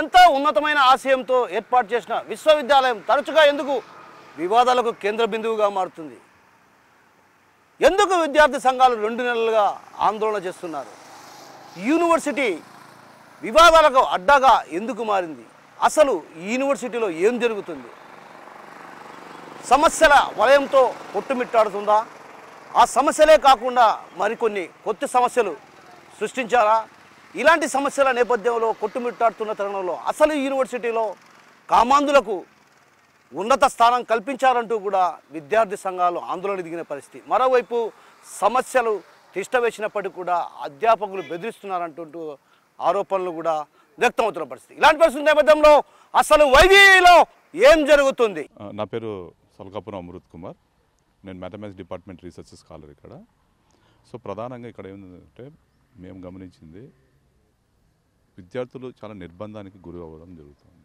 ఎంతో ఉన్నతమైన ఆశయంతో ఏర్పాటు చేసిన విశ్వవిద్యాలయం తరచుగా ఎందుకు వివాదాలకు కేంద్ర బిందువుగా మారుతుంది ఎందుకు విద్యార్థి సంఘాలు రెండు నెలలుగా ఆందోళన చేస్తున్నారు యూనివర్సిటీ వివాదాలకు అడ్డాగా ఎందుకు మారింది అసలు యూనివర్సిటీలో ఏం జరుగుతుంది సమస్యల వలయంతో కొట్టుమిట్టాడుతుందా ఆ సమస్యలే కాకుండా మరికొన్ని కొత్త సమస్యలు సృష్టించారా ఇలాంటి సమస్యల నేపథ్యంలో కొట్టుమిట్టాడుతున్న తరుణంలో అసలు యూనివర్సిటీలో కామాందులకు ఉన్నత స్థానం కల్పించారంటూ కూడా విద్యార్థి సంఘాలు ఆందోళన దిగిన పరిస్థితి మరోవైపు సమస్యలు తిష్టవేసినప్పటికీ కూడా అధ్యాపకులు బెదిరిస్తున్నారంటూ ఆరోపణలు కూడా వ్యక్తమవుతున్న పరిస్థితి ఇలాంటి పరిస్థితి నేపథ్యంలో అసలు వైవీలో ఏం జరుగుతుంది నా పేరు సల్కాపురం అమృత్ కుమార్ నేను మ్యాథమెటిక్స్ డిపార్ట్మెంట్ రీసెర్చ్ స్కాలర్ ఇక్కడ సో ప్రధానంగా ఇక్కడ ఏమిటంటే మేము గమనించింది విద్యార్థులు చాలా నిర్బంధానికి గురి అవ్వడం జరుగుతుంది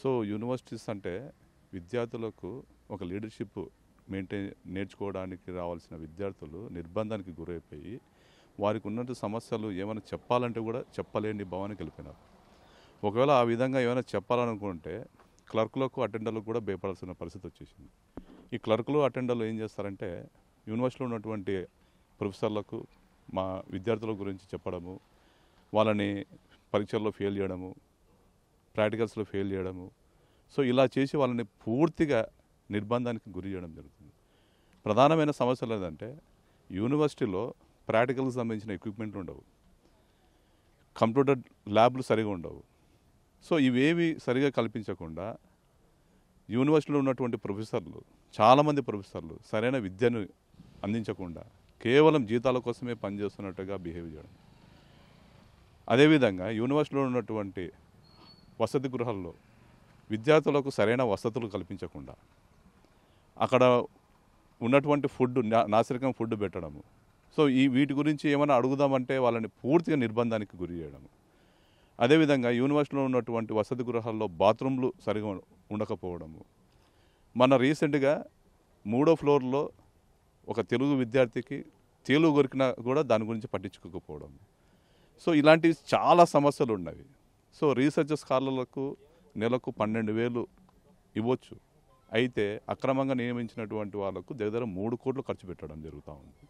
సో యూనివర్సిటీస్ అంటే విద్యార్థులకు ఒక లీడర్షిప్ మెయింటైన్ నేర్చుకోవడానికి రావాల్సిన విద్యార్థులు నిర్బంధానికి గురైపోయి వారికి ఉన్నట్టు సమస్యలు ఏమైనా చెప్పాలంటే కూడా చెప్పలేని భావానికి వెళ్ళిపోయినారు ఒకవేళ ఆ విధంగా ఏమైనా చెప్పాలనుకుంటే క్లర్కులకు అటెండర్లకు కూడా భయపడాల్సిన పరిస్థితి వచ్చేసింది ఈ క్లర్కులు అటెండర్లు ఏం చేస్తారంటే యూనివర్సిటీలో ఉన్నటువంటి ప్రొఫెసర్లకు మా విద్యార్థుల గురించి చెప్పడము వాళ్ళని పరీక్షల్లో ఫెయిల్ చేయడము ప్రాక్టికల్స్లో ఫెయిల్ చేయడము సో ఇలా చేసి వాళ్ళని పూర్తిగా నిర్బంధానికి గురి చేయడం జరుగుతుంది ప్రధానమైన సమస్యలు ఏంటంటే యూనివర్సిటీలో ప్రాక్టికల్కి సంబంధించిన ఎక్విప్మెంట్ ఉండవు కంప్యూటర్ ల్యాబ్లు సరిగా ఉండవు సో ఇవేవి సరిగా కల్పించకుండా యూనివర్సిటీలో ఉన్నటువంటి ప్రొఫెసర్లు చాలామంది ప్రొఫెసర్లు సరైన విద్యను అందించకుండా కేవలం జీతాల కోసమే పనిచేస్తున్నట్టుగా బిహేవ్ చేయడం అదేవిధంగా యూనివర్సిటీలో ఉన్నటువంటి వసతి గృహాల్లో విద్యార్థులకు సరైన వసతులు కల్పించకుండా అక్కడ ఉన్నటువంటి ఫుడ్ నాసిరకం ఫుడ్ పెట్టడము సో ఈ వీటి గురించి ఏమైనా అడుగుదామంటే వాళ్ళని పూర్తిగా నిర్బంధానికి గురి చేయడము అదేవిధంగా యూనివర్సిటీలో ఉన్నటువంటి వసతి గృహాల్లో బాత్రూంలు సరిగా ఉండకపోవడము మన రీసెంట్గా మూడో ఫ్లోర్లో ఒక తెలుగు విద్యార్థికి తేలు కొరికినా కూడా దాని గురించి పట్టించుకోకపోవడం సో ఇలాంటివి చాలా సమస్యలు ఉన్నవి సో రీసెర్చ్ స్కాలర్లకు నెలకు పన్నెండు వేలు ఇవ్వచ్చు అయితే అక్రమంగా నియమించినటువంటి వాళ్ళకు దగ్గర మూడు కోట్లు ఖర్చు పెట్టడం జరుగుతూ ఉంది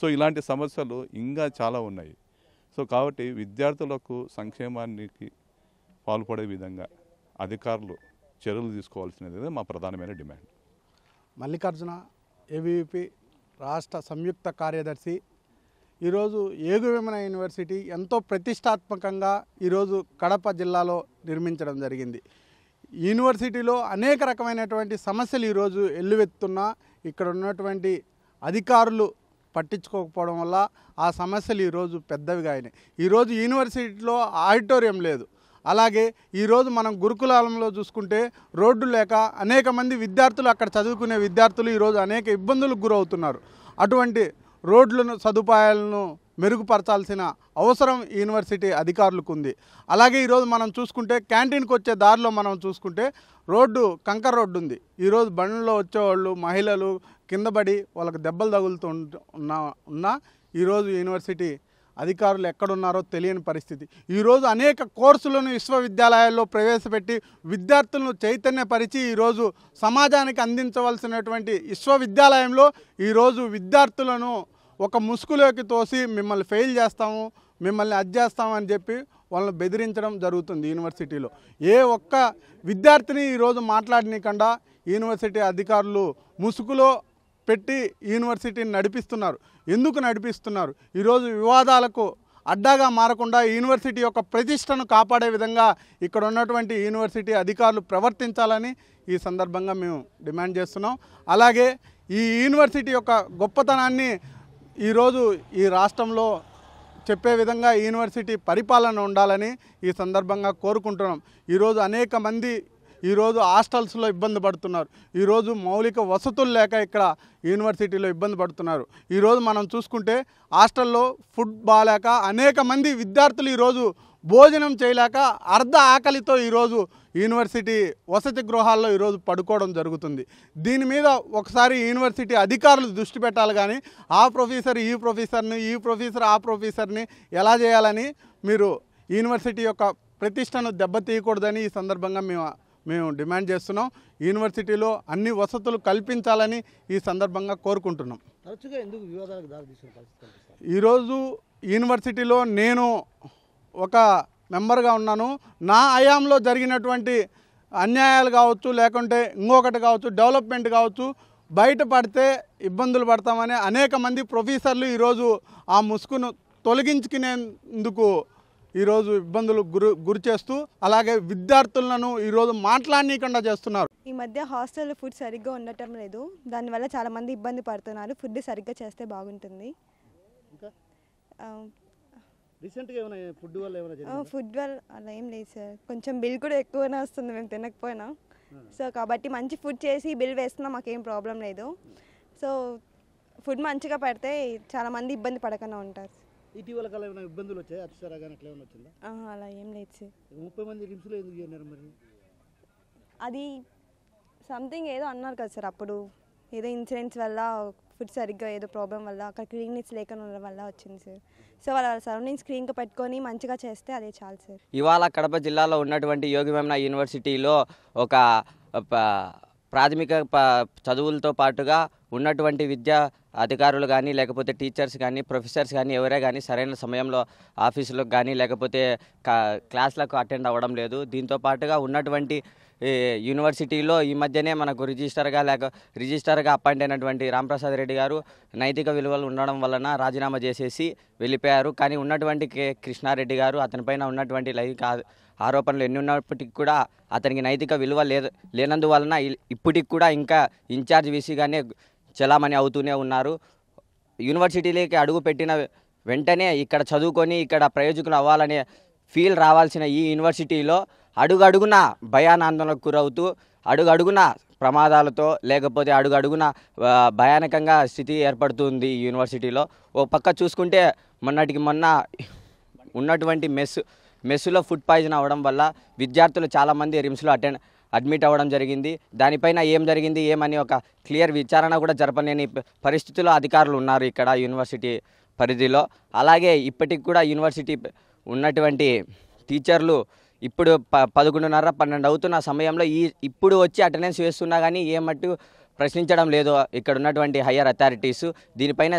సో ఇలాంటి సమస్యలు ఇంకా చాలా ఉన్నాయి సో కాబట్టి విద్యార్థులకు సంక్షేమానికి పాల్పడే విధంగా అధికారులు చర్యలు తీసుకోవాల్సినది మా ప్రధానమైన డిమాండ్ మల్లికార్జున ఏవీపీ రాష్ట్ర సంయుక్త కార్యదర్శి ఈరోజు ఏగువేమన యూనివర్సిటీ ఎంతో ప్రతిష్టాత్మకంగా ఈరోజు కడప జిల్లాలో నిర్మించడం జరిగింది యూనివర్సిటీలో అనేక రకమైనటువంటి సమస్యలు ఈరోజు ఎల్లువెత్తున్నా ఇక్కడ ఉన్నటువంటి అధికారులు పట్టించుకోకపోవడం వల్ల ఆ సమస్యలు ఈరోజు పెద్దవిగా అయినాయి ఈరోజు యూనివర్సిటీలో ఆడిటోరియం లేదు అలాగే ఈరోజు మనం గురుకులాలంలో చూసుకుంటే రోడ్డు లేక అనేక మంది విద్యార్థులు అక్కడ చదువుకునే విద్యార్థులు ఈరోజు అనేక ఇబ్బందులకు గురవుతున్నారు అటువంటి రోడ్లను సదుపాయాలను మెరుగుపరచాల్సిన అవసరం యూనివర్సిటీ అధికారులకు ఉంది అలాగే ఈరోజు మనం చూసుకుంటే క్యాంటీన్కి వచ్చే దారిలో మనం చూసుకుంటే రోడ్డు కంకర్ రోడ్డు ఉంది ఈరోజు బండ్లో వచ్చేవాళ్ళు మహిళలు కిందపడి వాళ్ళకు దెబ్బలు తగులుతూ ఉన్న ఉన్నా ఈరోజు యూనివర్సిటీ అధికారులు ఎక్కడున్నారో తెలియని పరిస్థితి ఈరోజు అనేక కోర్సులను విశ్వవిద్యాలయాల్లో ప్రవేశపెట్టి విద్యార్థులను చైతన్యపరిచి ఈరోజు సమాజానికి అందించవలసినటువంటి విశ్వవిద్యాలయంలో ఈరోజు విద్యార్థులను ఒక ముసుగులోకి తోసి మిమ్మల్ని ఫెయిల్ చేస్తాము మిమ్మల్ని అది చేస్తామని చెప్పి వాళ్ళని బెదిరించడం జరుగుతుంది యూనివర్సిటీలో ఏ ఒక్క విద్యార్థిని ఈరోజు మాట్లాడినకుండా యూనివర్సిటీ అధికారులు ముసుగులో పెట్టి యూనివర్సిటీని నడిపిస్తున్నారు ఎందుకు నడిపిస్తున్నారు ఈరోజు వివాదాలకు అడ్డాగా మారకుండా యూనివర్సిటీ యొక్క ప్రతిష్టను కాపాడే విధంగా ఇక్కడ ఉన్నటువంటి యూనివర్సిటీ అధికారులు ప్రవర్తించాలని ఈ సందర్భంగా మేము డిమాండ్ చేస్తున్నాం అలాగే ఈ యూనివర్సిటీ యొక్క గొప్పతనాన్ని ఈరోజు ఈ రాష్ట్రంలో చెప్పే విధంగా యూనివర్సిటీ పరిపాలన ఉండాలని ఈ సందర్భంగా కోరుకుంటున్నాం ఈరోజు అనేక మంది ఈరోజు హాస్టల్స్లో ఇబ్బంది పడుతున్నారు ఈరోజు మౌలిక వసతులు లేక ఇక్కడ యూనివర్సిటీలో ఇబ్బంది పడుతున్నారు ఈరోజు మనం చూసుకుంటే హాస్టల్లో ఫుడ్ బాగాలేక అనేక మంది విద్యార్థులు ఈరోజు భోజనం చేయలేక అర్ధ ఆకలితో ఈరోజు యూనివర్సిటీ వసతి గృహాల్లో ఈరోజు పడుకోవడం జరుగుతుంది దీని మీద ఒకసారి యూనివర్సిటీ అధికారులు దృష్టి పెట్టాలి కానీ ఆ ప్రొఫెసర్ ఈ ప్రొఫెసర్ని ఈ ప్రొఫెసర్ ఆ ప్రొఫెసర్ని ఎలా చేయాలని మీరు యూనివర్సిటీ యొక్క ప్రతిష్టను దెబ్బతీయకూడదని ఈ సందర్భంగా మేము మేము డిమాండ్ చేస్తున్నాం యూనివర్సిటీలో అన్ని వసతులు కల్పించాలని ఈ సందర్భంగా కోరుకుంటున్నాం తరచుగా ఎందుకు వివాదాలకు ఈరోజు యూనివర్సిటీలో నేను ఒక మెంబర్గా ఉన్నాను నా హయాంలో జరిగినటువంటి అన్యాయాలు కావచ్చు లేకుంటే ఇంకొకటి కావచ్చు డెవలప్మెంట్ కావచ్చు బయట పడితే ఇబ్బందులు పడతామని అనేక మంది ప్రొఫెసర్లు ఈరోజు ఆ ముసుగును తొలగించుకునేందుకు ఈరోజు ఇబ్బందులు గురి గురి చేస్తూ అలాగే విద్యార్థులను ఈరోజు మాట్లాడనీయకుండా చేస్తున్నారు ఈ మధ్య హాస్టల్లో ఫుడ్ సరిగ్గా ఉండటం లేదు దానివల్ల చాలామంది ఇబ్బంది పడుతున్నారు ఫుడ్ సరిగ్గా చేస్తే బాగుంటుంది ఫుడ్ వల్ల అలా ఏం లేదు సార్ కొంచెం బిల్ కూడా ఎక్కువనే వస్తుంది మేము తినకపోయినా సో కాబట్టి మంచి ఫుడ్ చేసి బిల్ వేస్తున్నా మాకేం ప్రాబ్లం లేదు సో ఫుడ్ మంచిగా పెడితే చాలామంది ఇబ్బంది పడకుండా ఉంటారు ఇటీవల కాలం ఏమైనా ఇబ్బందులు వచ్చాయి అతిసారా కానీ అట్లా ఏమైనా వచ్చిందా అలా ఏం లేదు సార్ ముప్పై మంది రిమ్స్లో ఎందుకు చేరినారు మరి అది సంథింగ్ ఏదో అన్నారు కదా సార్ అప్పుడు ఏదో ఇన్సూరెన్స్ వల్ల ఫుడ్ సరిగ్గా ఏదో ప్రాబ్లం వల్ల అక్కడ క్లీన్నెస్ లేకుండా వల్ల వచ్చింది సార్ సో వాళ్ళ సరౌండింగ్స్ క్లీన్గా పెట్టుకొని మంచిగా చేస్తే అదే చాలు సార్ ఇవాళ కడప జిల్లాలో ఉన్నటువంటి యోగిమేమ్న యూనివర్సిటీలో ఒక ప్రాథమిక ప చదువులతో పాటుగా ఉన్నటువంటి విద్యా అధికారులు కానీ లేకపోతే టీచర్స్ కానీ ప్రొఫెసర్స్ కానీ ఎవరే కానీ సరైన సమయంలో ఆఫీసులకు కానీ లేకపోతే క్లాసులకు అటెండ్ అవ్వడం లేదు దీంతో పాటుగా ఉన్నటువంటి యూనివర్సిటీలో ఈ మధ్యనే మనకు రిజిస్టర్గా లేక రిజిస్టర్గా అపాయింట్ అయినటువంటి రాంప్రసాద్ రెడ్డి గారు నైతిక విలువలు ఉండడం వలన రాజీనామా చేసేసి వెళ్ళిపోయారు కానీ ఉన్నటువంటి కె కృష్ణారెడ్డి గారు అతనిపైన ఉన్నటువంటి లైంగిక ఆరోపణలు ఎన్ని ఉన్నప్పటికీ కూడా అతనికి నైతిక విలువ లేదు లేనందువలన ఇప్పటికి కూడా ఇంకా ఇన్ఛార్జ్ వీసీగానే చలామణి అవుతూనే ఉన్నారు యూనివర్సిటీలోకి అడుగు పెట్టిన వెంటనే ఇక్కడ చదువుకొని ఇక్కడ ప్రయోజకులు అవ్వాలనే ఫీల్ రావాల్సిన ఈ యూనివర్సిటీలో అడుగడుగున భయానాందనకు గురవుతూ అడుగడుగున ప్రమాదాలతో లేకపోతే అడుగడుగున భయానకంగా స్థితి ఏర్పడుతుంది ఈ యూనివర్సిటీలో ఓ పక్క చూసుకుంటే మొన్నటికి మొన్న ఉన్నటువంటి మెస్ మెస్సులో ఫుడ్ పాయిజన్ అవ్వడం వల్ల విద్యార్థులు చాలామంది రిమ్స్లో అటెండ్ అడ్మిట్ అవ్వడం జరిగింది దానిపైన ఏం జరిగింది ఏమని ఒక క్లియర్ విచారణ కూడా జరపలేని పరిస్థితిలో అధికారులు ఉన్నారు ఇక్కడ యూనివర్సిటీ పరిధిలో అలాగే ఇప్పటికి కూడా యూనివర్సిటీ ఉన్నటువంటి టీచర్లు ఇప్పుడు ప పదకొండున్నర పన్నెండు అవుతున్న సమయంలో ఈ ఇప్పుడు వచ్చి అటెండెన్స్ వేస్తున్నా కానీ ఏమట్టు ప్రశ్నించడం లేదు ఇక్కడ ఉన్నటువంటి హయ్యర్ అథారిటీసు దీనిపైన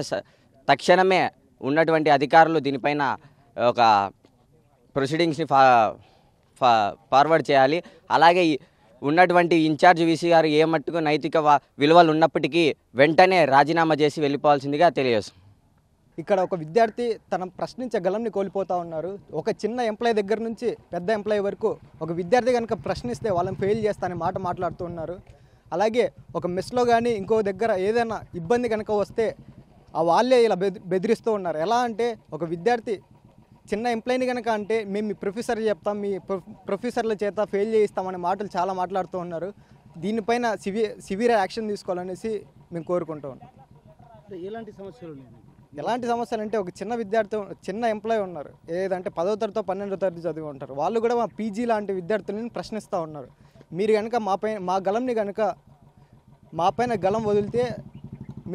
తక్షణమే ఉన్నటువంటి అధికారులు దీనిపైన ఒక ప్రొసీడింగ్స్ని ఫా ఫార్వర్డ్ చేయాలి అలాగే ఉన్నటువంటి ఇన్ఛార్జ్ వీసీ గారు ఏ మట్టుకు నైతిక విలువలు ఉన్నప్పటికీ వెంటనే రాజీనామా చేసి వెళ్ళిపోవాల్సిందిగా తెలియజేస్తుంది ఇక్కడ ఒక విద్యార్థి తన ప్రశ్నించే గలంని కోల్పోతూ ఉన్నారు ఒక చిన్న ఎంప్లాయీ దగ్గర నుంచి పెద్ద ఎంప్లాయీ వరకు ఒక విద్యార్థి కనుక ప్రశ్నిస్తే వాళ్ళని ఫెయిల్ చేస్తానని మాట మాట్లాడుతూ ఉన్నారు అలాగే ఒక మెస్లో కానీ ఇంకో దగ్గర ఏదైనా ఇబ్బంది కనుక వస్తే ఆ వాళ్ళే ఇలా బెదిరిస్తూ ఉన్నారు ఎలా అంటే ఒక విద్యార్థి చిన్న ఎంప్లాయీని కనుక అంటే మేము మీ ప్రొఫెసర్ చెప్తాం మీ ప్రొఫెసర్ల చేత ఫెయిల్ చేయిస్తామనే మాటలు చాలా మాట్లాడుతూ ఉన్నారు దీనిపైన సివి సివియర్ యాక్షన్ తీసుకోవాలనేసి మేము కోరుకుంటూ ఉన్నాం ఎలాంటి సమస్యలు ఎలాంటి సమస్యలు అంటే ఒక చిన్న విద్యార్థి చిన్న ఎంప్లాయీ ఉన్నారు ఏదంటే పదో తరగతి పన్నెండో తరగతి చదివి ఉంటారు వాళ్ళు కూడా మా పీజీ లాంటి విద్యార్థులను ప్రశ్నిస్తూ ఉన్నారు మీరు కనుక మాపై మా గలంని కనుక మాపైన గలం వదిలితే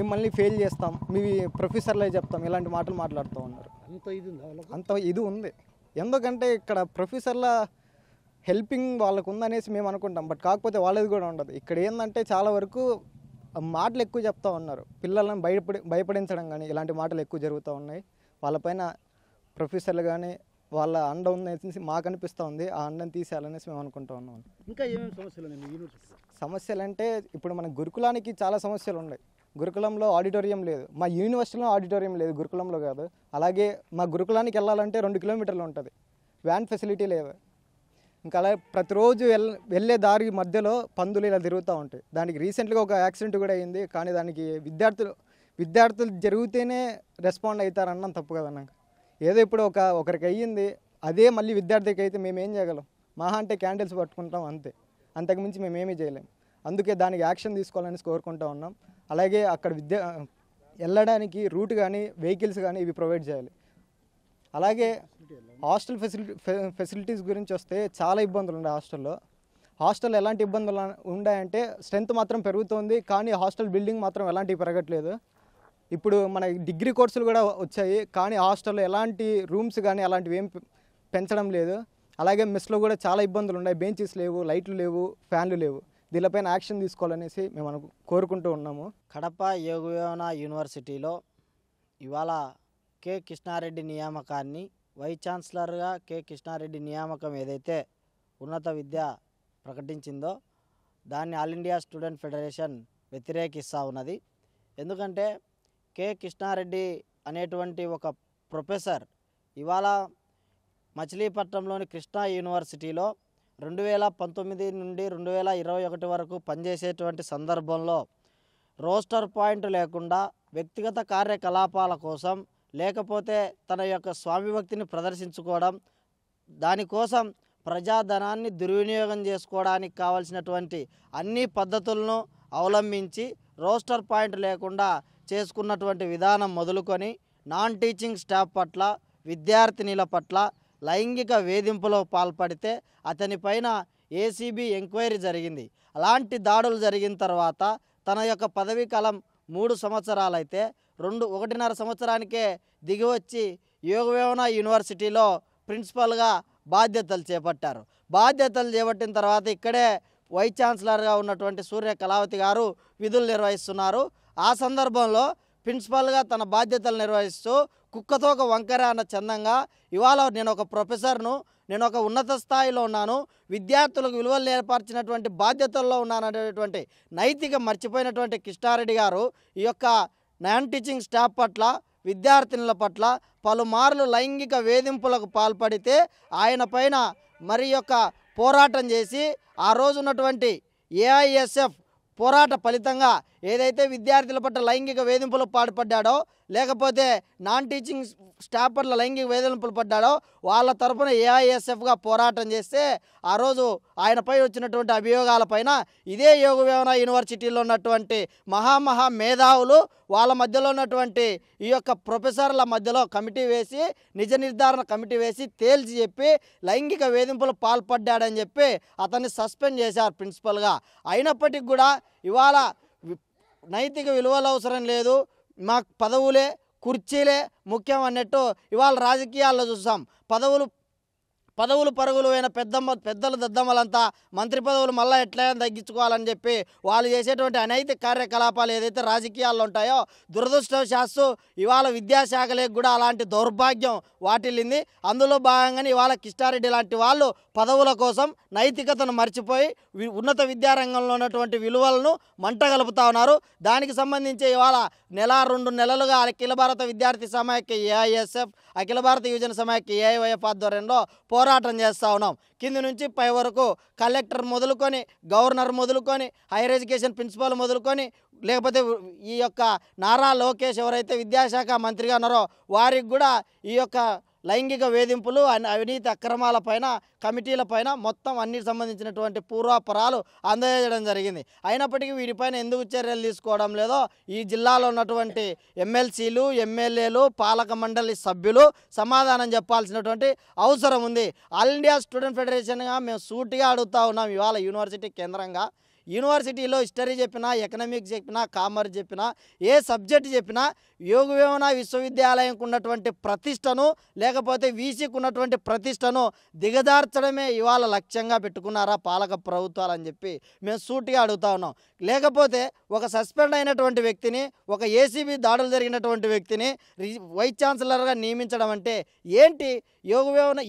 మిమ్మల్ని ఫెయిల్ చేస్తాం మీ ప్రొఫెసర్లే చెప్తాం ఇలాంటి మాటలు మాట్లాడుతూ ఉన్నారు అంత ఇది అంత ఇది ఉంది ఎందుకంటే ఇక్కడ ప్రొఫెసర్ల హెల్పింగ్ వాళ్ళకు ఉందనేసి మేము అనుకుంటాం బట్ కాకపోతే వాళ్ళది కూడా ఉండదు ఇక్కడ ఏంటంటే చాలా వరకు మాటలు ఎక్కువ చెప్తూ ఉన్నారు పిల్లలను భయపడి భయపడించడం కానీ ఇలాంటి మాటలు ఎక్కువ జరుగుతూ ఉన్నాయి వాళ్ళపైన ప్రొఫెసర్లు కానీ వాళ్ళ అండ ఉందనేసి మాకు అనిపిస్తూ ఉంది ఆ అండను తీసేయాలనేసి మేము అనుకుంటూ ఉన్నాం ఇంకా ఏమేమి సమస్యలు సమస్యలు అంటే ఇప్పుడు మన గురుకులానికి చాలా సమస్యలు ఉన్నాయి గురుకులంలో ఆడిటోరియం లేదు మా యూనివర్సిటీలో ఆడిటోరియం లేదు గురుకులంలో కాదు అలాగే మా గురుకులానికి వెళ్ళాలంటే రెండు కిలోమీటర్లు ఉంటుంది వ్యాన్ ఫెసిలిటీ లేదు ఇంకా అలా ప్రతిరోజు వెళ్ వెళ్ళే దారి మధ్యలో పందులు ఇలా తిరుగుతూ ఉంటాయి దానికి రీసెంట్గా ఒక యాక్సిడెంట్ కూడా అయింది కానీ దానికి విద్యార్థులు విద్యార్థులు జరిగితేనే రెస్పాండ్ అవుతారన్నా తప్పు కదన్నాక ఏదో ఇప్పుడు ఒక ఒకరికి అయ్యింది అదే మళ్ళీ విద్యార్థికి అయితే మేము ఏం చేయగలం మహా అంటే క్యాండిల్స్ పట్టుకుంటాం అంతే అంతకుమించి మేము ఏమీ చేయలేము అందుకే దానికి యాక్షన్ తీసుకోవాలని కోరుకుంటూ ఉన్నాం అలాగే అక్కడ విద్య వెళ్ళడానికి రూట్ కానీ వెహికల్స్ కానీ ఇవి ప్రొవైడ్ చేయాలి అలాగే హాస్టల్ ఫెసిలిటీ ఫెసిలిటీస్ గురించి వస్తే చాలా ఇబ్బందులు ఉన్నాయి హాస్టల్లో హాస్టల్ ఎలాంటి ఇబ్బందులు ఉన్నాయంటే స్ట్రెంత్ మాత్రం పెరుగుతోంది కానీ హాస్టల్ బిల్డింగ్ మాత్రం ఎలాంటివి పెరగట్లేదు ఇప్పుడు మన డిగ్రీ కోర్సులు కూడా వచ్చాయి కానీ హాస్టల్లో ఎలాంటి రూమ్స్ కానీ అలాంటివి ఏం పెంచడం లేదు అలాగే మెస్లో కూడా చాలా ఇబ్బందులు ఉన్నాయి బెంచెస్ లేవు లైట్లు లేవు ఫ్యాన్లు లేవు దీనిపైన యాక్షన్ తీసుకోవాలనేసి మేము కోరుకుంటూ ఉన్నాము కడప యోగవేవన యూనివర్సిటీలో ఇవాళ కె కృష్ణారెడ్డి నియామకాన్ని వైస్ ఛాన్సలర్గా కె కృష్ణారెడ్డి నియామకం ఏదైతే ఉన్నత విద్య ప్రకటించిందో దాన్ని ఆల్ ఇండియా స్టూడెంట్ ఫెడరేషన్ వ్యతిరేకిస్తూ ఉన్నది ఎందుకంటే కె కృష్ణారెడ్డి అనేటువంటి ఒక ప్రొఫెసర్ ఇవాళ మచిలీపట్నంలోని కృష్ణా యూనివర్సిటీలో రెండు వేల పంతొమ్మిది నుండి రెండు వేల ఇరవై ఒకటి వరకు పనిచేసేటువంటి సందర్భంలో రోస్టర్ పాయింట్ లేకుండా వ్యక్తిగత కార్యకలాపాల కోసం లేకపోతే తన యొక్క స్వామి భక్తిని ప్రదర్శించుకోవడం దానికోసం ప్రజాధనాన్ని దుర్వినియోగం చేసుకోవడానికి కావలసినటువంటి అన్ని పద్ధతులను అవలంబించి రోస్టర్ పాయింట్ లేకుండా చేసుకున్నటువంటి విధానం మొదలుకొని నాన్ టీచింగ్ స్టాఫ్ పట్ల విద్యార్థినిల పట్ల లైంగిక వేధింపులో పాల్పడితే అతనిపైన ఏసీబీ ఎంక్వైరీ జరిగింది అలాంటి దాడులు జరిగిన తర్వాత తన యొక్క పదవీ కాలం మూడు సంవత్సరాలైతే రెండు ఒకటిన్నర సంవత్సరానికే దిగివచ్చి యోగవేవన యూనివర్సిటీలో ప్రిన్సిపల్గా బాధ్యతలు చేపట్టారు బాధ్యతలు చేపట్టిన తర్వాత ఇక్కడే వైస్ ఛాన్సలర్గా ఉన్నటువంటి సూర్య కళావతి గారు విధులు నిర్వహిస్తున్నారు ఆ సందర్భంలో ప్రిన్సిపాల్గా తన బాధ్యతలు నిర్వహిస్తూ కుక్కతో ఒక వంకర అన్న చందంగా ఇవాళ నేను ఒక ప్రొఫెసర్ను నేను ఒక ఉన్నత స్థాయిలో ఉన్నాను విద్యార్థులకు విలువలు ఏర్పరిచినటువంటి బాధ్యతల్లో ఉన్నాను అనేటువంటి నైతిక మర్చిపోయినటువంటి కృష్ణారెడ్డి గారు ఈ యొక్క నాన్ టీచింగ్ స్టాఫ్ పట్ల విద్యార్థినుల పట్ల పలుమార్లు లైంగిక వేధింపులకు పాల్పడితే ఆయన పైన మరి యొక్క పోరాటం చేసి ఆ రోజు ఉన్నటువంటి ఏఐఎస్ఎఫ్ పోరాట ఫలితంగా ఏదైతే విద్యార్థుల పట్ల లైంగిక వేధింపులకు పాల్పడ్డాడో లేకపోతే నాన్ టీచింగ్ స్టాఫర్ల లైంగిక వేధింపులు పడ్డాడో వాళ్ళ తరఫున ఏఐఎస్ఎఫ్గా పోరాటం చేస్తే ఆ రోజు ఆయనపై వచ్చినటువంటి అభియోగాలపైన ఇదే యోగవేమన యూనివర్సిటీలో ఉన్నటువంటి మహామహా మేధావులు వాళ్ళ మధ్యలో ఉన్నటువంటి ఈ యొక్క ప్రొఫెసర్ల మధ్యలో కమిటీ వేసి నిజ నిర్ధారణ కమిటీ వేసి తేల్చి చెప్పి లైంగిక వేధింపులు పాల్పడ్డాడని చెప్పి అతన్ని సస్పెండ్ చేశారు ప్రిన్సిపల్గా అయినప్పటికీ కూడా ఇవాళ నైతిక విలువలు అవసరం లేదు మా పదవులే కుర్చీలే ముఖ్యం అన్నట్టు ఇవాళ రాజకీయాల్లో చూసాం పదవులు పదవులు పరుగులు అయిన పెద్దమ్మ పెద్దలు దద్దమ్మలంతా మంత్రి పదవులు మళ్ళీ ఎట్లయినా తగ్గించుకోవాలని చెప్పి వాళ్ళు చేసేటువంటి అనైతిక కార్యకలాపాలు ఏదైతే రాజకీయాల్లో ఉంటాయో దురదృష్టవశాస్తు ఇవాళ విద్యాశాఖలకు కూడా అలాంటి దౌర్భాగ్యం వాటిల్లింది అందులో భాగంగానే ఇవాళ కిష్టారెడ్డి లాంటి వాళ్ళు పదవుల కోసం నైతికతను మర్చిపోయి ఉన్నత విద్యారంగంలో ఉన్నటువంటి విలువలను మంట కలుపుతా ఉన్నారు దానికి సంబంధించి ఇవాళ నెల రెండు నెలలుగా అఖిల భారత విద్యార్థి సమాఖ్య ఏఐఎస్ఎఫ్ అఖిల భారత యువజన సమాఖ్య ఏఐవైఎఫ్ ఆధ్వర్యంలో పోరాటం చేస్తూ ఉన్నాం కింది నుంచి పై వరకు కలెక్టర్ మొదలుకొని గవర్నర్ మొదలుకొని హైయర్ ఎడ్యుకేషన్ ప్రిన్సిపాల్ మొదలుకొని లేకపోతే ఈ యొక్క నారా లోకేష్ ఎవరైతే విద్యాశాఖ మంత్రిగా ఉన్నారో వారికి కూడా ఈ యొక్క లైంగిక వేధింపులు అవినీతి అక్రమాల పైన కమిటీల పైన మొత్తం అన్ని సంబంధించినటువంటి పూర్వాపరాలు అందజేయడం జరిగింది అయినప్పటికీ వీటిపైన ఎందుకు చర్యలు తీసుకోవడం లేదో ఈ జిల్లాలో ఉన్నటువంటి ఎమ్మెల్సీలు ఎమ్మెల్యేలు పాలక మండలి సభ్యులు సమాధానం చెప్పాల్సినటువంటి అవసరం ఉంది ఆల్ ఇండియా స్టూడెంట్ ఫెడరేషన్గా మేము సూటిగా అడుగుతా ఉన్నాం ఇవాళ యూనివర్సిటీ కేంద్రంగా యూనివర్సిటీలో హిస్టరీ చెప్పినా ఎకనామిక్స్ చెప్పినా కామర్స్ చెప్పినా ఏ సబ్జెక్ట్ చెప్పినా యోగవేమన విశ్వవిద్యాలయంకు ఉన్నటువంటి ప్రతిష్టను లేకపోతే వీసీకి ఉన్నటువంటి ప్రతిష్టను దిగదార్చడమే ఇవాళ లక్ష్యంగా పెట్టుకున్నారా పాలక ప్రభుత్వాలు అని చెప్పి మేము సూటిగా అడుగుతా ఉన్నాం లేకపోతే ఒక సస్పెండ్ అయినటువంటి వ్యక్తిని ఒక ఏసీబీ దాడులు జరిగినటువంటి వ్యక్తిని వైస్ ఛాన్సలర్గా నియమించడం అంటే ఏంటి యోగవేవన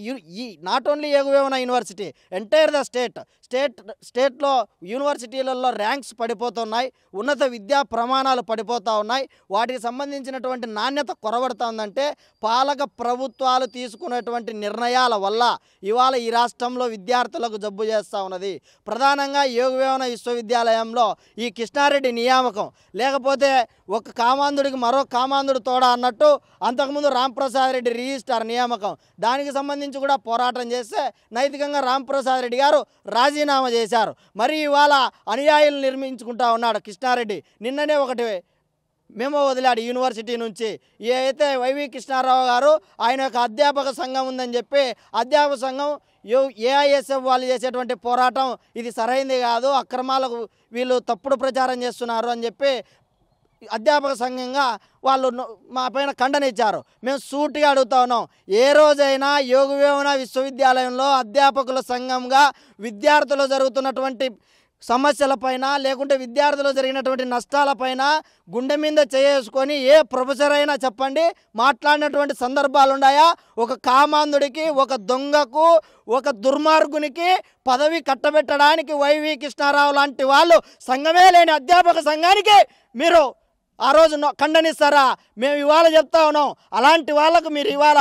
ఈ నాట్ ఓన్లీ యోగవేవన university entire the state state స్టేట్లో యూనివర్సిటీలలో ర్యాంక్స్ పడిపోతున్నాయి ఉన్నత విద్యా ప్రమాణాలు పడిపోతూ ఉన్నాయి వాటికి సంబంధించినటువంటి నాణ్యత కొరబడుతుందంటే పాలక ప్రభుత్వాలు తీసుకునేటువంటి నిర్ణయాల వల్ల ఇవాళ ఈ రాష్ట్రంలో విద్యార్థులకు జబ్బు చేస్తూ ఉన్నది ప్రధానంగా యోగవేవన విశ్వవిద్యాలయంలో ఈ కృష్ణారెడ్డి నియామకం లేకపోతే ఒక కామాంధుడికి మరో కామాంధుడు తోడా అన్నట్టు అంతకుముందు రాంప్రసాద్ రెడ్డి రిజిస్టార్ నియామకం దానికి సంబంధించి కూడా పోరాటం చేస్తే నైతికంగా రాంప్రసాద్ రెడ్డి గారు రాజీనామా చేశారు మరి ఇవాళ అనుయాయులు నిర్మించుకుంటా ఉన్నాడు కృష్ణారెడ్డి నిన్ననే ఒకటి మేము వదిలాడు యూనివర్సిటీ నుంచి అయితే వైవి కృష్ణారావు గారు ఆయన యొక్క అధ్యాపక సంఘం ఉందని చెప్పి అధ్యాపక సంఘం ఏఐఎస్ఎఫ్ వాళ్ళు చేసేటువంటి పోరాటం ఇది సరైంది కాదు అక్రమాలకు వీళ్ళు తప్పుడు ప్రచారం చేస్తున్నారు అని చెప్పి అధ్యాపక సంఘంగా వాళ్ళు మా పైన ఖండన ఇచ్చారు మేము సూటిగా అడుగుతా ఉన్నాం ఏ రోజైనా యోగవేమన విశ్వవిద్యాలయంలో అధ్యాపకుల సంఘంగా విద్యార్థులు జరుగుతున్నటువంటి సమస్యలపైన లేకుంటే విద్యార్థులు జరిగినటువంటి నష్టాలపైన గుండె మీద చేసుకొని ఏ ప్రొఫెసర్ అయినా చెప్పండి మాట్లాడినటువంటి సందర్భాలు ఉన్నాయా ఒక కామాంధుడికి ఒక దొంగకు ఒక దుర్మార్గునికి పదవి కట్టబెట్టడానికి వైవి కృష్ణారావు లాంటి వాళ్ళు సంఘమే లేని అధ్యాపక సంఘానికి మీరు ఆ రోజు ఖండనిస్తారా మేము ఇవాళ చెప్తా ఉన్నాం అలాంటి వాళ్ళకు మీరు ఇవాళ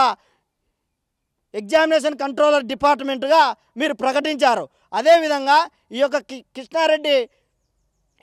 ఎగ్జామినేషన్ కంట్రోలర్ డిపార్ట్మెంట్గా మీరు ప్రకటించారు అదేవిధంగా ఈ యొక్క కృష్ణారెడ్డి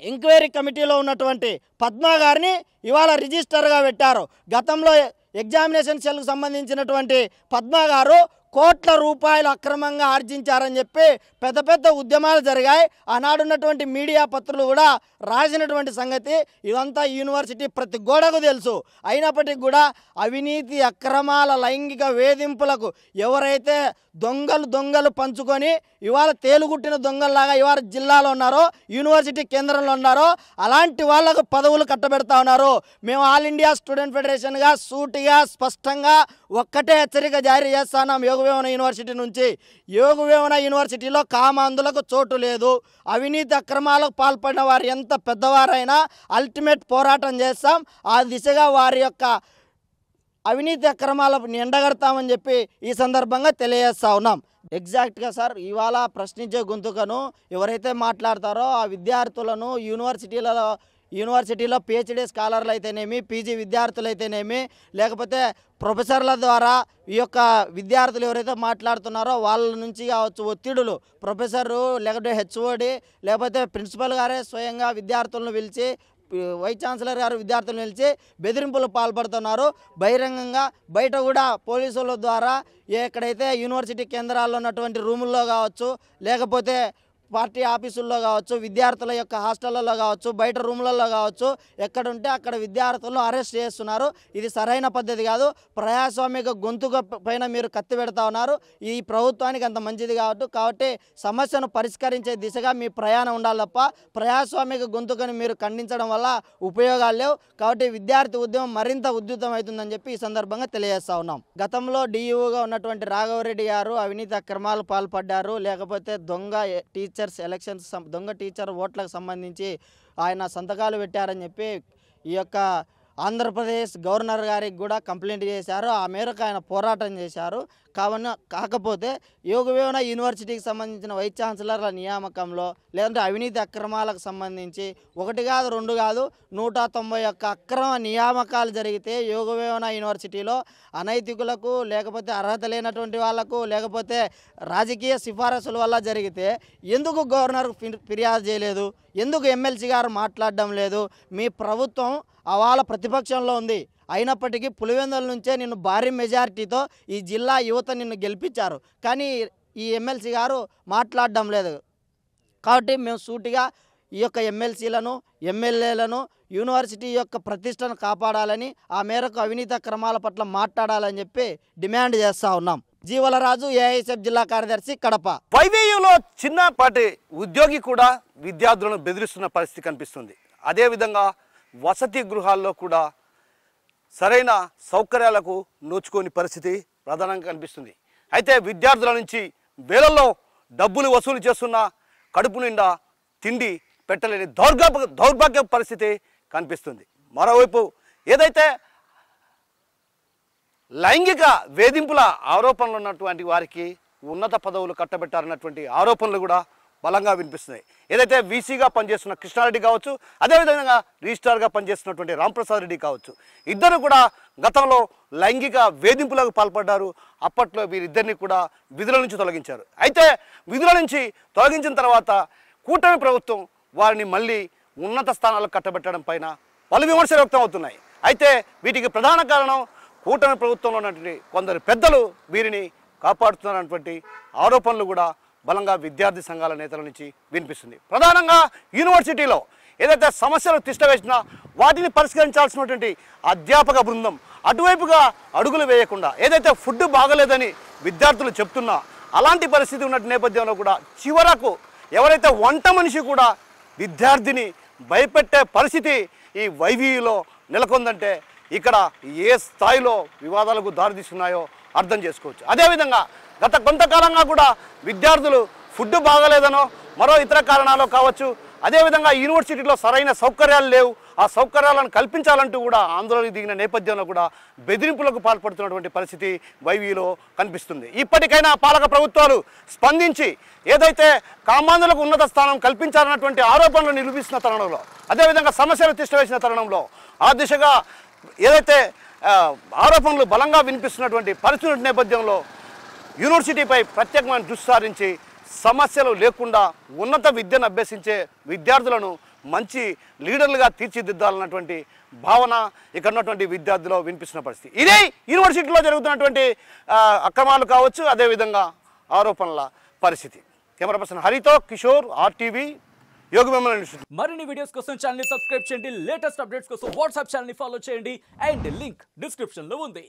ఎంక్వైరీ కమిటీలో ఉన్నటువంటి పద్మ గారిని ఇవాళ రిజిస్టర్గా పెట్టారు గతంలో ఎగ్జామినేషన్ సెల్కు సంబంధించినటువంటి పద్మ గారు కోట్ల రూపాయలు అక్రమంగా ఆర్జించారని చెప్పి పెద్ద పెద్ద ఉద్యమాలు జరిగాయి ఆనాడున్నటువంటి మీడియా పత్రులు కూడా రాసినటువంటి సంగతి ఇదంతా యూనివర్సిటీ ప్రతి గోడకు తెలుసు అయినప్పటికీ కూడా అవినీతి అక్రమాల లైంగిక వేధింపులకు ఎవరైతే దొంగలు దొంగలు పంచుకొని ఇవాళ తేలుగుట్టిన దొంగల్లాగా ఇవాళ జిల్లాలో ఉన్నారో యూనివర్సిటీ కేంద్రంలో ఉన్నారో అలాంటి వాళ్లకు పదవులు కట్టబెడతా ఉన్నారు మేము ఆల్ ఇండియా స్టూడెంట్ ఫెడరేషన్గా సూటిగా స్పష్టంగా ఒక్కటే హెచ్చరిక జారీ చేస్తున్నాం యోగ యోగవేమన యూనివర్సిటీ నుంచి యోగవేమన యూనివర్సిటీలో కామాందులకు చోటు లేదు అవినీతి అక్రమాలకు పాల్పడిన వారు ఎంత పెద్దవారైనా అల్టిమేట్ పోరాటం చేస్తాం ఆ దిశగా వారి యొక్క అవినీతి అక్రమాలకు ఎండగడతామని చెప్పి ఈ సందర్భంగా తెలియజేస్తా ఉన్నాం ఎగ్జాక్ట్గా సార్ ఇవాళ ప్రశ్నించే గొంతుకను ఎవరైతే మాట్లాడతారో ఆ విద్యార్థులను యూనివర్సిటీలలో యూనివర్సిటీలో పిహెచ్డీ స్కాలర్లు అయితేనేమి పీజీ విద్యార్థులు అయితేనేమి లేకపోతే ప్రొఫెసర్ల ద్వారా ఈ యొక్క విద్యార్థులు ఎవరైతే మాట్లాడుతున్నారో వాళ్ళ నుంచి కావచ్చు ఒత్తిడులు ప్రొఫెసరు లేకపోతే హెచ్ఓడి లేకపోతే ప్రిన్సిపల్ గారే స్వయంగా విద్యార్థులను పిలిచి వైస్ ఛాన్సలర్ గారు విద్యార్థులు నిలిచి బెదిరింపులు పాల్పడుతున్నారు బహిరంగంగా బయట కూడా పోలీసుల ద్వారా ఎక్కడైతే యూనివర్సిటీ కేంద్రాల్లో ఉన్నటువంటి రూముల్లో కావచ్చు లేకపోతే పార్టీ ఆఫీసుల్లో కావచ్చు విద్యార్థుల యొక్క హాస్టళ్లలో కావచ్చు బయట రూమ్లలో కావచ్చు ఎక్కడుంటే అక్కడ విద్యార్థులను అరెస్ట్ చేస్తున్నారు ఇది సరైన పద్ధతి కాదు ప్రజాస్వామిక గొంతు పైన మీరు కత్తి పెడతా ఉన్నారు ఈ ప్రభుత్వానికి అంత మంచిది కాబట్టి కాబట్టి సమస్యను పరిష్కరించే దిశగా మీ ప్రయాణం ఉండాలి తప్ప ప్రజాస్వామిక గొంతుకని మీరు ఖండించడం వల్ల ఉపయోగాలు లేవు కాబట్టి విద్యార్థి ఉద్యమం మరింత ఉద్యుతం అవుతుందని చెప్పి ఈ సందర్భంగా తెలియజేస్తా ఉన్నాం గతంలో డిఈఓగా ఉన్నటువంటి రాఘవరెడ్డి గారు అవినీతి అక్రమాలు పాల్పడ్డారు లేకపోతే దొంగ టీచర్ టీచర్స్ ఎలక్షన్స్ దొంగ టీచర్ ఓట్లకు సంబంధించి ఆయన సంతకాలు పెట్టారని చెప్పి ఈ యొక్క ఆంధ్రప్రదేశ్ గవర్నర్ గారికి కూడా కంప్లైంట్ చేశారు ఆ మేరకు ఆయన పోరాటం చేశారు కావున కాకపోతే యోగవేవన యూనివర్సిటీకి సంబంధించిన వైస్ ఛాన్సలర్ల నియామకంలో లేదంటే అవినీతి అక్రమాలకు సంబంధించి ఒకటి కాదు రెండు కాదు నూట తొంభై ఒక్క అక్రమ నియామకాలు జరిగితే యోగవేవన యూనివర్సిటీలో అనైతికులకు లేకపోతే అర్హత లేనటువంటి వాళ్లకు లేకపోతే రాజకీయ సిఫారసుల వల్ల జరిగితే ఎందుకు గవర్నర్ ఫిర్యాదు చేయలేదు ఎందుకు ఎమ్మెల్సీ గారు మాట్లాడడం లేదు మీ ప్రభుత్వం అవాళ ప్రతిపక్షంలో ఉంది అయినప్పటికీ పులివెందుల నుంచే నిన్ను భారీ మెజారిటీతో ఈ జిల్లా యువత నిన్ను గెలిపించారు కానీ ఈ ఎమ్మెల్సీ గారు మాట్లాడడం లేదు కాబట్టి మేము సూటిగా ఈ యొక్క ఎమ్మెల్సీలను ఎమ్మెల్యేలను యూనివర్సిటీ యొక్క ప్రతిష్టను కాపాడాలని ఆ మేరకు అవినీత క్రమాల పట్ల మాట్లాడాలని చెప్పి డిమాండ్ చేస్తూ ఉన్నాం జీవలరాజు ఏఐఎస్ఎఫ్ జిల్లా కార్యదర్శి కడప వైవీయులో చిన్నపాటి ఉద్యోగి కూడా విద్యార్థులను బెదిరిస్తున్న పరిస్థితి కనిపిస్తుంది అదేవిధంగా వసతి గృహాల్లో కూడా సరైన సౌకర్యాలకు నోచుకోని పరిస్థితి ప్రధానంగా కనిపిస్తుంది అయితే విద్యార్థుల నుంచి వేలల్లో డబ్బులు వసూలు చేస్తున్న కడుపు నిండా తిండి పెట్టలేని దౌర్భ దౌర్భాగ్య పరిస్థితి కనిపిస్తుంది మరోవైపు ఏదైతే లైంగిక వేధింపుల ఆరోపణలు ఉన్నటువంటి వారికి ఉన్నత పదవులు కట్టబెట్టారన్నటువంటి ఆరోపణలు కూడా బలంగా వినిపిస్తున్నాయి ఏదైతే వీసీగా పనిచేస్తున్న కృష్ణారెడ్డి కావచ్చు అదేవిధంగా రిజిస్ట్రార్గా పనిచేస్తున్నటువంటి రాంప్రసాద్ రెడ్డి కావచ్చు ఇద్దరు కూడా గతంలో లైంగిక వేధింపులకు పాల్పడ్డారు అప్పట్లో వీరిద్దరిని కూడా విధుల నుంచి తొలగించారు అయితే విధుల నుంచి తొలగించిన తర్వాత కూటమి ప్రభుత్వం వారిని మళ్ళీ ఉన్నత స్థానాలకు కట్టబెట్టడం పైన పలు విమర్శలు వ్యక్తం అవుతున్నాయి అయితే వీటికి ప్రధాన కారణం కూటమి ప్రభుత్వంలో ఉన్నటువంటి కొందరు పెద్దలు వీరిని కాపాడుతున్నటువంటి ఆరోపణలు కూడా బలంగా విద్యార్థి సంఘాల నేతల నుంచి వినిపిస్తుంది ప్రధానంగా యూనివర్సిటీలో ఏదైతే సమస్యలు తిష్టవేసినా వాటిని పరిష్కరించాల్సినటువంటి అధ్యాపక బృందం అటువైపుగా అడుగులు వేయకుండా ఏదైతే ఫుడ్ బాగలేదని విద్యార్థులు చెప్తున్నా అలాంటి పరిస్థితి ఉన్న నేపథ్యంలో కూడా చివరకు ఎవరైతే వంట మనిషి కూడా విద్యార్థిని భయపెట్టే పరిస్థితి ఈ వైవీలో నెలకొందంటే ఇక్కడ ఏ స్థాయిలో వివాదాలకు దారితీస్తున్నాయో అర్థం చేసుకోవచ్చు అదేవిధంగా గత కొంతకాలంగా కూడా విద్యార్థులు ఫుడ్ బాగలేదనో మరో ఇతర కారణాలు కావచ్చు అదేవిధంగా యూనివర్సిటీలో సరైన సౌకర్యాలు లేవు ఆ సౌకర్యాలను కల్పించాలంటూ కూడా ఆందోళనకు దిగిన నేపథ్యంలో కూడా బెదిరింపులకు పాల్పడుతున్నటువంటి పరిస్థితి వైవీలో కనిపిస్తుంది ఇప్పటికైనా పాలక ప్రభుత్వాలు స్పందించి ఏదైతే కామాందులకు ఉన్నత స్థానం కల్పించాలన్నటువంటి ఆరోపణలు నిరూపిస్తున్న తరుణంలో అదేవిధంగా సమస్యలు తీసుకువేసిన తరుణంలో ఆ దిశగా ఏదైతే ఆరోపణలు బలంగా వినిపిస్తున్నటువంటి పరిస్థితి నేపథ్యంలో యూనివర్సిటీపై ప్రత్యేకమైన దృష్టి సారించి సమస్యలు లేకుండా ఉన్నత విద్యను అభ్యసించే విద్యార్థులను మంచి లీడర్లుగా తీర్చిదిద్దాలన్నటువంటి భావన ఇక్కడ ఉన్నటువంటి విద్యార్థులు వినిపిస్తున్న పరిస్థితి ఇదే యూనివర్సిటీలో జరుగుతున్నటువంటి అక్రమాలు కావచ్చు అదేవిధంగా ఆరోపణల పరిస్థితి కెమెరా పర్సన్ హరితో కిషోర్ ఆర్టీవీ మరిన్ని వీడియోస్ కోసం ఛానల్ సబ్స్క్రైబ్ చేయండి లేటెస్ట్ అప్డేట్స్ కోసం వాట్సాప్ ఛానల్ ఫాలో చేయండి అండ్ లింక్ డిస్క్రిప్షన్ లో ఉంది